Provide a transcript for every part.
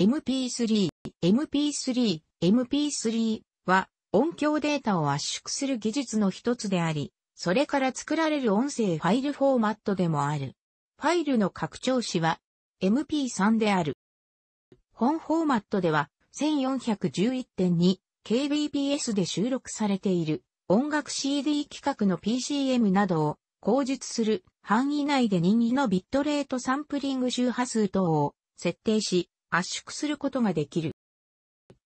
MP3、MP3、MP3 は音響データを圧縮する技術の一つであり、それから作られる音声ファイルフォーマットでもある。ファイルの拡張子は MP3 である。本フォーマットでは 1411.2kbps で収録されている音楽 CD 規格の PCM などを口述する範囲内で任意のビットレートサンプリング周波数等を設定し、圧縮することができる。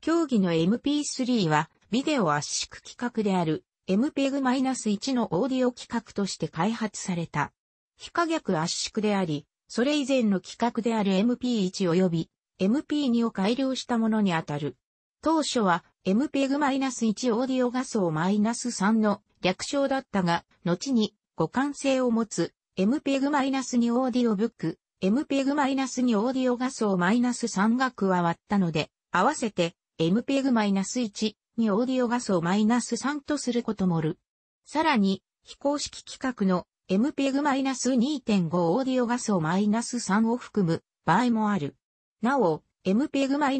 競技の MP3 は、ビデオ圧縮規格である MPEG-1 のオーディオ規格として開発された。非可逆圧縮であり、それ以前の規格である MP1 及び MP2 を改良したものにあたる。当初は MPEG-1 オーディオ画素 -3 の略称だったが、後に互換性を持つ MPEG-2 オーディオブック MPEG-2 オーディオ画素 -3 が加わったので、合わせて MPEG-1 にオーディオ画素 -3 とすることもる。さらに、非公式規格の MPEG-2.5 オーディオ画素 -3 を含む場合もある。なお、MPEG-1 オー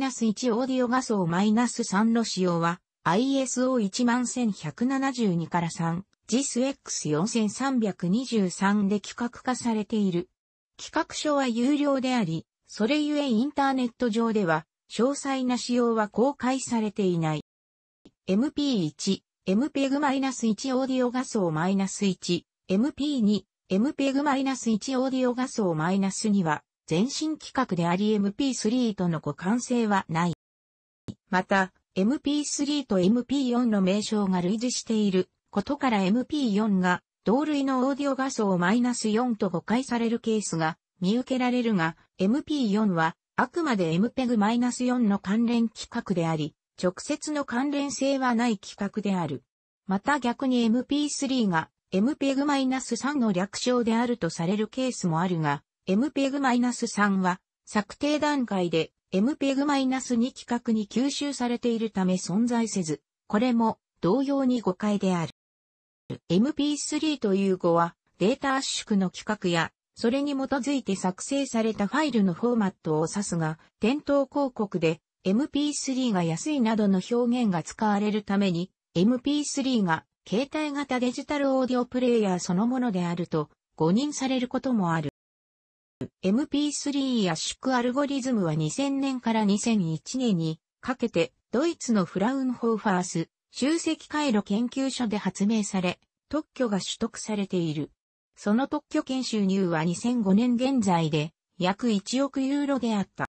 ディオ画素 -3 の使用は ISO11172 から3、JISX4323 で規格化されている。企画書は有料であり、それゆえインターネット上では、詳細な仕様は公開されていない。MP1、MPEG-1 オーディオ画素 -1、MP2、MPEG-1 オーディオ画素 -2 は、全新規格であり MP3 との互換性はない。また、MP3 と MP4 の名称が類似していることから MP4 が同類のオーディオ画素をマイナス4と誤解されるケースが見受けられるが、MP4 はあくまで MPEG-4 の関連規格であり、直接の関連性はない規格である。また逆に MP3 が MPEG-3 の略称であるとされるケースもあるが、MPEG-3 は策定段階で MPEG-2 規格に吸収されているため存在せず、これも同様に誤解である。MP3 という語は、データ圧縮の規格や、それに基づいて作成されたファイルのフォーマットを指すが、店頭広告で MP3 が安いなどの表現が使われるために、MP3 が携帯型デジタルオーディオプレイヤーそのものであると誤認されることもある。MP3 圧縮アルゴリズムは2000年から2001年にかけてドイツのフラウンホーファース集積回路研究所で発明され、特許が取得されている。その特許権収入は2005年現在で約1億ユーロであった。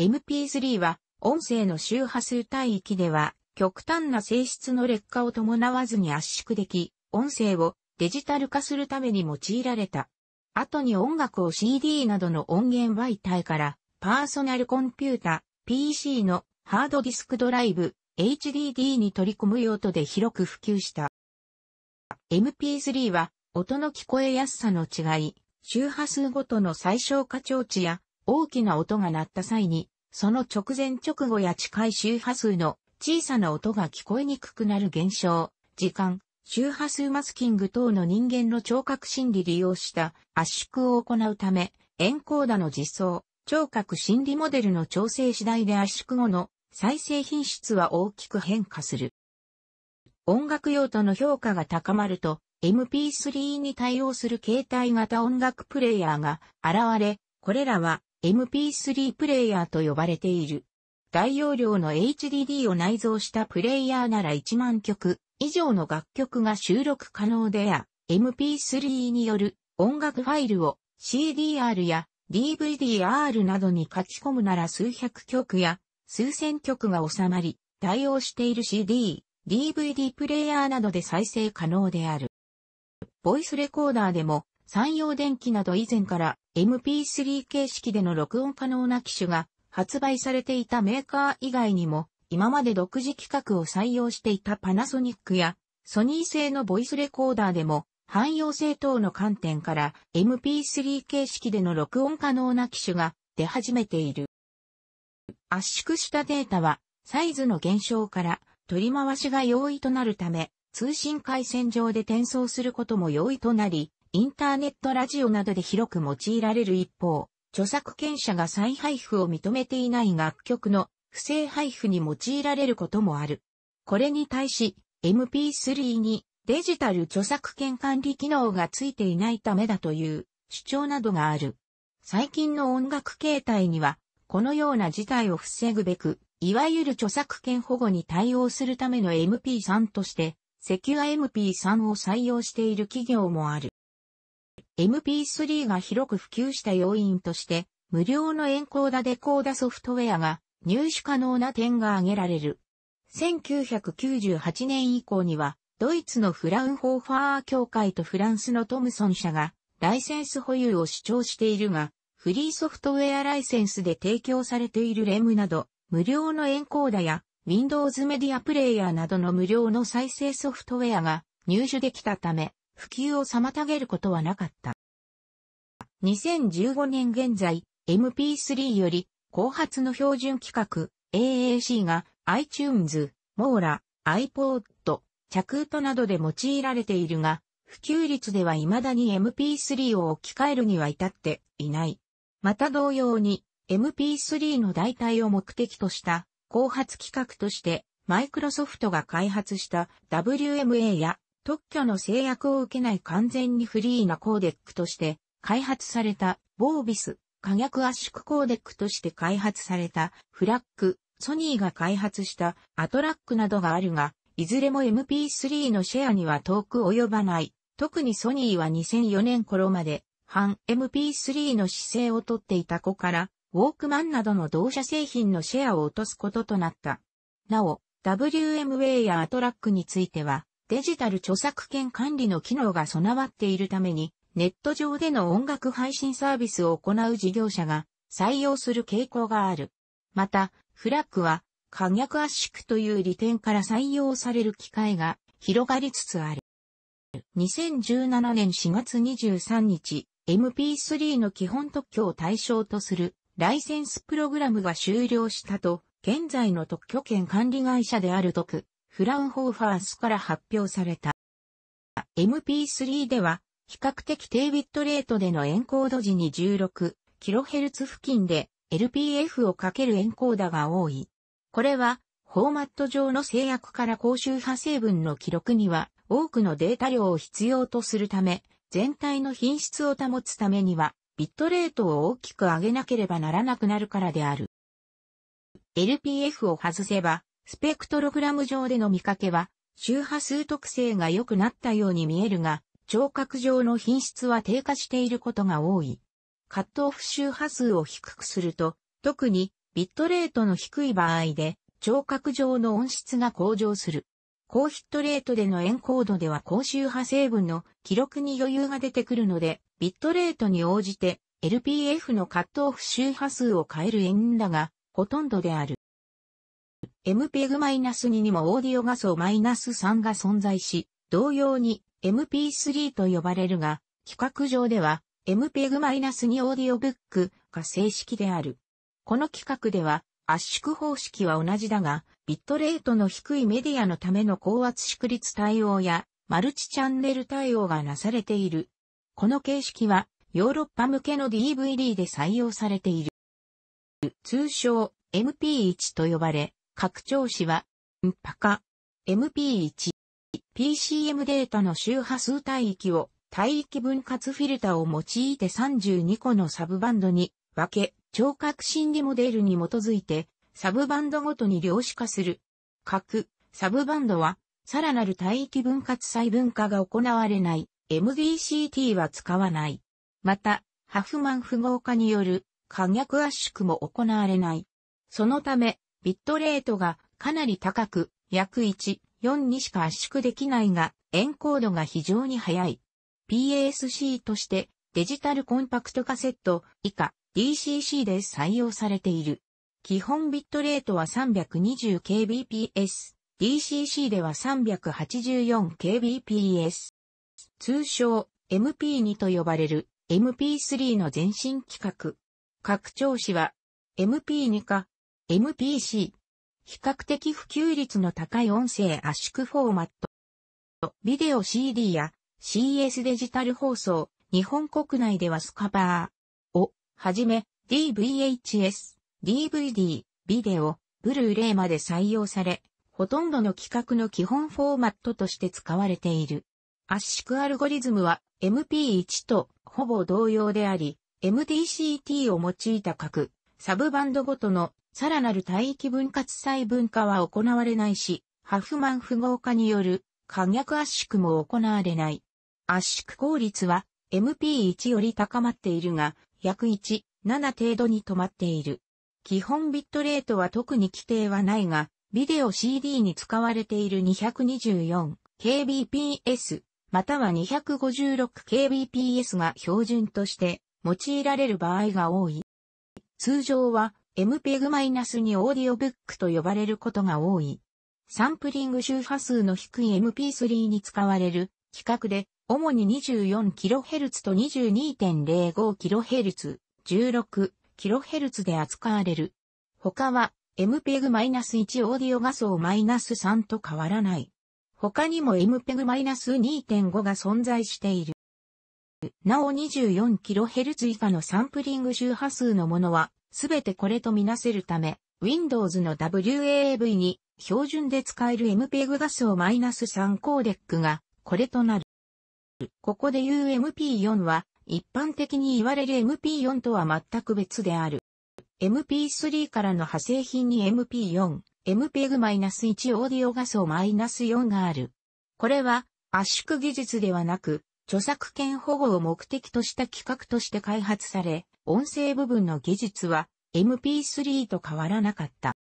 MP3 は音声の周波数帯域では極端な性質の劣化を伴わずに圧縮でき、音声をデジタル化するために用いられた。後に音楽を CD などの音源媒体からパーソナルコンピュータ、PC のハードディスクドライブ、HDD に取り込む用途で広く普及した。MP3 は音の聞こえやすさの違い、周波数ごとの最小過調値や大きな音が鳴った際に、その直前直後や近い周波数の小さな音が聞こえにくくなる現象、時間、周波数マスキング等の人間の聴覚心理利用した圧縮を行うため、エンコーダの実装、聴覚心理モデルの調整次第で圧縮後の再生品質は大きく変化する。音楽用途の評価が高まると、MP3 に対応する携帯型音楽プレイヤーが現れ、これらは MP3 プレイヤーと呼ばれている。大容量の HDD を内蔵したプレイヤーなら1万曲以上の楽曲が収録可能でや、MP3 による音楽ファイルを CDR や DVD-R などに書き込むなら数百曲や数千曲が収まり、対応している CD、DVD プレイヤーなどで再生可能である。ボイスレコーダーでも、山陽電機など以前から MP3 形式での録音可能な機種が発売されていたメーカー以外にも、今まで独自規格を採用していたパナソニックやソニー製のボイスレコーダーでも、汎用性等の観点から MP3 形式での録音可能な機種が出始めている。圧縮したデータは、サイズの減少から取り回しが容易となるため、通信回線上で転送することも容易となり、インターネットラジオなどで広く用いられる一方、著作権者が再配布を認めていない楽曲の不正配布に用いられることもある。これに対し、MP3 にデジタル著作権管理機能がついていないためだという主張などがある。最近の音楽形態にはこのような事態を防ぐべく、いわゆる著作権保護に対応するための MP3 として、セキュア MP3 を採用している企業もある。MP3 が広く普及した要因として、無料のエンコーダデコーダソフトウェアが入手可能な点が挙げられる。1998年以降には、ドイツのフラウンホーファー協会とフランスのトムソン社がライセンス保有を主張しているが、フリーソフトウェアライセンスで提供されているレムなど、無料のエンコーダや Windows メディアプレイヤーなどの無料の再生ソフトウェアが入手できたため、普及を妨げることはなかった。2015年現在、MP3 より後発の標準規格 AAC が iTunes、Mora、iPod、チャクートなどで用いられているが、普及率では未だに MP3 を置き換えるには至っていない。また同様に MP3 の代替を目的とした後発企画としてマイクロソフトが開発した WMA や特許の制約を受けない完全にフリーなコーデックとして開発されたボービス可逆圧縮コーデックとして開発されたフラック、ソニーが開発したアトラックなどがあるが、いずれも MP3 のシェアには遠く及ばない。特にソニーは2004年頃まで半 MP3 の姿勢をとっていた子から、ウォークマンなどの同社製品のシェアを落とすこととなった。なお、WMA やアトラックについては、デジタル著作権管理の機能が備わっているために、ネット上での音楽配信サービスを行う事業者が採用する傾向がある。また、フラッグは、可逆圧縮という利点から採用される機会が広がりつつある。2017年4月23日、MP3 の基本特許を対象とするライセンスプログラムが終了したと、現在の特許権管理会社である特、フラウンホーファースから発表された。MP3 では、比較的低ビットレートでのエンコード時に 16kHz 付近で LPF をかけるエンコーダが多い。これは、フォーマット上の制約から高周波成分の記録には多くのデータ量を必要とするため、全体の品質を保つためには、ビットレートを大きく上げなければならなくなるからである。LPF を外せば、スペクトログラム上での見かけは、周波数特性が良くなったように見えるが、聴覚上の品質は低下していることが多い。カットオフ周波数を低くすると、特にビットレートの低い場合で、聴覚上の音質が向上する。高ヒットレートでのエンコードでは高周波成分の記録に余裕が出てくるので、ビットレートに応じて LPF のカットオフ周波数を変える円だが、ほとんどである。MPEG-2 にもオーディオ画素 -3 が存在し、同様に MP3 と呼ばれるが、企画上では MPEG-2 オーディオブックが正式である。この規格では圧縮方式は同じだが、ビットレートの低いメディアのための高圧縮率対応やマルチチャンネル対応がなされている。この形式はヨーロッパ向けの DVD で採用されている。通称 MP1 と呼ばれ、拡張子は、んぱか。MP1。PCM データの周波数帯域を帯域分割フィルタを用いて32個のサブバンドに分け、聴覚心理モデルに基づいて、サブバンドごとに量子化する。核、サブバンドは、さらなる帯域分割細分化が行われない、MDCT は使わない。また、ハフマン符号化による、可逆圧縮も行われない。そのため、ビットレートがかなり高く、約1、4にしか圧縮できないが、エンコードが非常に速い。PASC として、デジタルコンパクトカセット以下、DCC で採用されている。基本ビットレートは 320kbps、DCC では 384kbps。通称 MP2 と呼ばれる MP3 の前身規格。拡張子は MP2 か MPC。比較的普及率の高い音声圧縮フォーマット。ビデオ CD や CS デジタル放送、日本国内ではスカバー。はじめ、DVHS、DVD、ビデオ、ブルーレイまで採用され、ほとんどの企画の基本フォーマットとして使われている。圧縮アルゴリズムは MP1 とほぼ同様であり、MDCT を用いた核、サブバンドごとのさらなる帯域分割細分化は行われないし、ハフマン符号化による可逆圧縮も行われない。圧縮効率は MP1 より高まっているが、約1、7程度に止まっている。基本ビットレートは特に規定はないが、ビデオ CD に使われている 224kbps または 256kbps が標準として用いられる場合が多い。通常は m p e g にオーディオブックと呼ばれることが多い。サンプリング周波数の低い MP3 に使われる規格で、主に 24kHz と 22.05kHz、16kHz で扱われる。他は MPEG-1 オーディオ画素 -3 と変わらない。他にも MPEG-2.5 が存在している。なお 24kHz 以下のサンプリング周波数のものは、すべてこれとみなせるため、Windows の WAV に標準で使える MPEG 画素 -3 コーデックがこれとなる。ここで言う MP4 は、一般的に言われる MP4 とは全く別である。MP3 からの派生品に MP4、MPEG-1 オーディオ画素 -4 がある。これは圧縮技術ではなく、著作権保護を目的とした企画として開発され、音声部分の技術は MP3 と変わらなかった。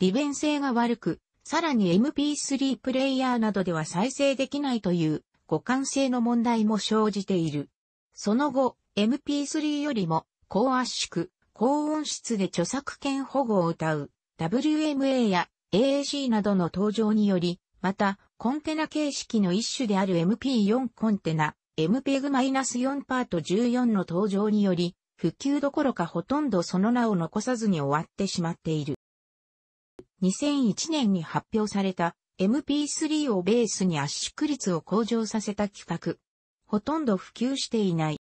利便性が悪く、さらに MP3 プレイヤーなどでは再生できないという互換性の問題も生じている。その後、MP3 よりも高圧縮、高音質で著作権保護を謳う WMA や AAC などの登場により、また、コンテナ形式の一種である MP4 コンテナ、MPEG-4 パート14の登場により、普及どころかほとんどその名を残さずに終わってしまっている。2001年に発表された MP3 をベースに圧縮率を向上させた企画。ほとんど普及していない。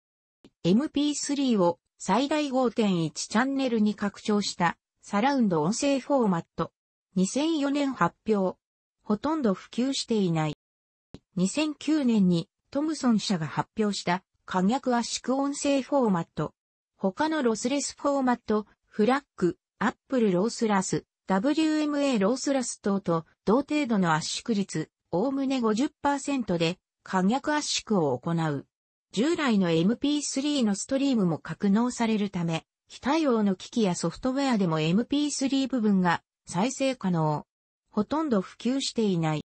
MP3 を最大5.1チャンネルに拡張したサラウンド音声フォーマット。2004年発表。ほとんど普及していない。2009年にトムソン社が発表した可逆圧縮音声フォーマット。他のロスレスフォーマット、フラッグ、アップルロースラス、WMA ロースラス等と同程度の圧縮率、おおむね50%で可逆圧縮を行う。従来の MP3 のストリームも格納されるため、非対応の機器やソフトウェアでも MP3 部分が再生可能。ほとんど普及していない。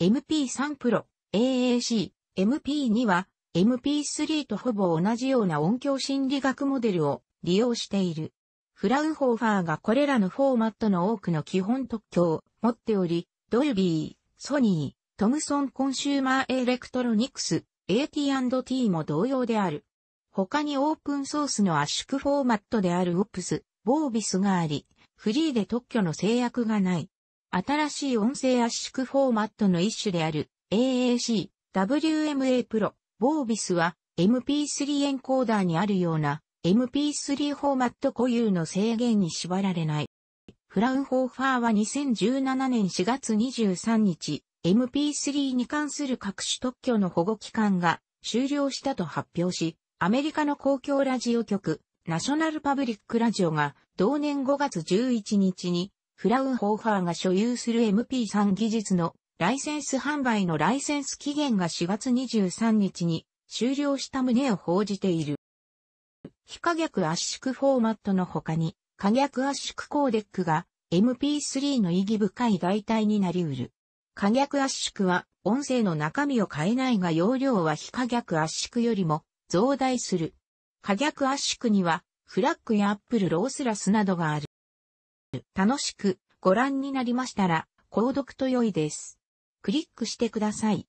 MP3 Pro、AAC、MP2 は MP3 とほぼ同じような音響心理学モデルを利用している。フラウホーファーがこれらのフォーマットの多くの基本特許を持っており、ドルビー、ソニー、トムソンコンシューマーエレクトロニクス、AT&T も同様である。他にオープンソースの圧縮フォーマットである OPS、ボービスがあり、フリーで特許の制約がない。新しい音声圧縮フォーマットの一種である AAC、WMA Pro、ボービスは MP3 エンコーダーにあるような MP3 フォーマット固有の制限に縛られない。フラウンホーファーは2017年4月23日、MP3 に関する各種特許の保護期間が終了したと発表し、アメリカの公共ラジオ局、ナショナルパブリックラジオが同年5月11日にフラウンホーファーが所有する MP3 技術のライセンス販売のライセンス期限が4月23日に終了した旨を報じている。非可逆圧縮フォーマットの他に、可逆圧縮コーデックが MP3 の意義深い代替になりうる。可逆圧縮は音声の中身を変えないが容量は非可逆圧縮よりも増大する。可逆圧縮にはフラッグやアップルロースラスなどがある。楽しくご覧になりましたら購読と良いです。クリックしてください。